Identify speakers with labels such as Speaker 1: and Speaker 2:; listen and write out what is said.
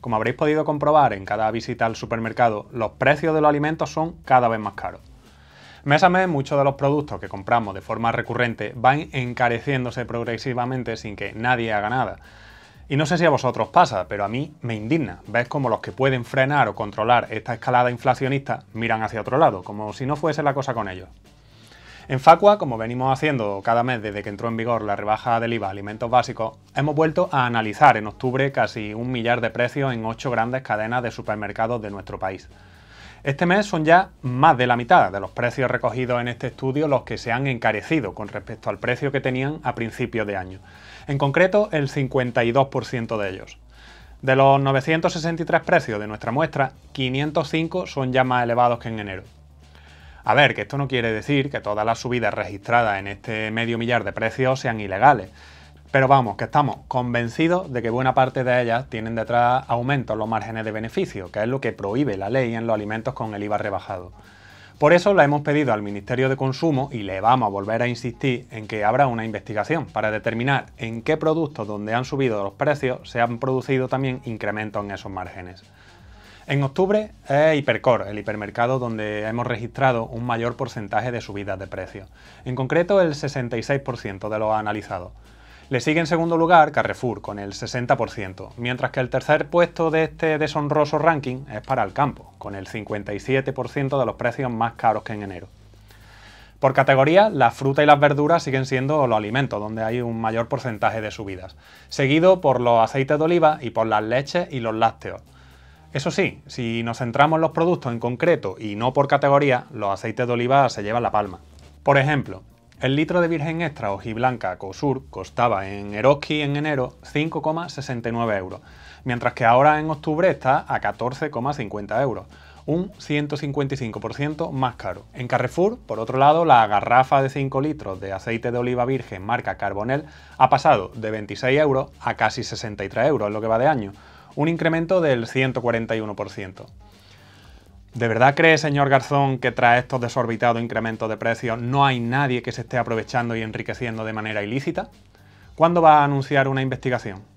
Speaker 1: Como habréis podido comprobar en cada visita al supermercado, los precios de los alimentos son cada vez más caros. Mes a mes, muchos de los productos que compramos de forma recurrente van encareciéndose progresivamente sin que nadie haga nada. Y no sé si a vosotros pasa, pero a mí me indigna. Ves como los que pueden frenar o controlar esta escalada inflacionista miran hacia otro lado, como si no fuese la cosa con ellos. En Facua, como venimos haciendo cada mes desde que entró en vigor la rebaja del IVA a alimentos básicos, hemos vuelto a analizar en octubre casi un millar de precios en ocho grandes cadenas de supermercados de nuestro país. Este mes son ya más de la mitad de los precios recogidos en este estudio los que se han encarecido con respecto al precio que tenían a principios de año. En concreto, el 52% de ellos. De los 963 precios de nuestra muestra, 505 son ya más elevados que en enero. A ver, que esto no quiere decir que todas las subidas registradas en este medio millar de precios sean ilegales. Pero vamos, que estamos convencidos de que buena parte de ellas tienen detrás aumentos en los márgenes de beneficio, que es lo que prohíbe la ley en los alimentos con el IVA rebajado. Por eso la hemos pedido al Ministerio de Consumo y le vamos a volver a insistir en que abra una investigación para determinar en qué productos donde han subido los precios se han producido también incrementos en esos márgenes. En octubre es Hipercor, el hipermercado donde hemos registrado un mayor porcentaje de subidas de precios, en concreto el 66% de los analizados. Le sigue en segundo lugar Carrefour con el 60%, mientras que el tercer puesto de este deshonroso ranking es para el campo, con el 57% de los precios más caros que en enero. Por categoría, las fruta y las verduras siguen siendo los alimentos, donde hay un mayor porcentaje de subidas, seguido por los aceites de oliva y por las leches y los lácteos. Eso sí, si nos centramos en los productos en concreto y no por categoría, los aceites de oliva se llevan la palma. Por ejemplo, el litro de virgen extra ojiblanca Cosur costaba en Eroski en enero 5,69 euros, mientras que ahora en octubre está a 14,50 euros, un 155% más caro. En Carrefour, por otro lado, la garrafa de 5 litros de aceite de oliva virgen marca Carbonel ha pasado de 26 euros a casi 63 euros en lo que va de año, un incremento del 141%. ¿De verdad cree, señor Garzón, que tras estos desorbitados incrementos de precios no hay nadie que se esté aprovechando y enriqueciendo de manera ilícita? ¿Cuándo va a anunciar una investigación?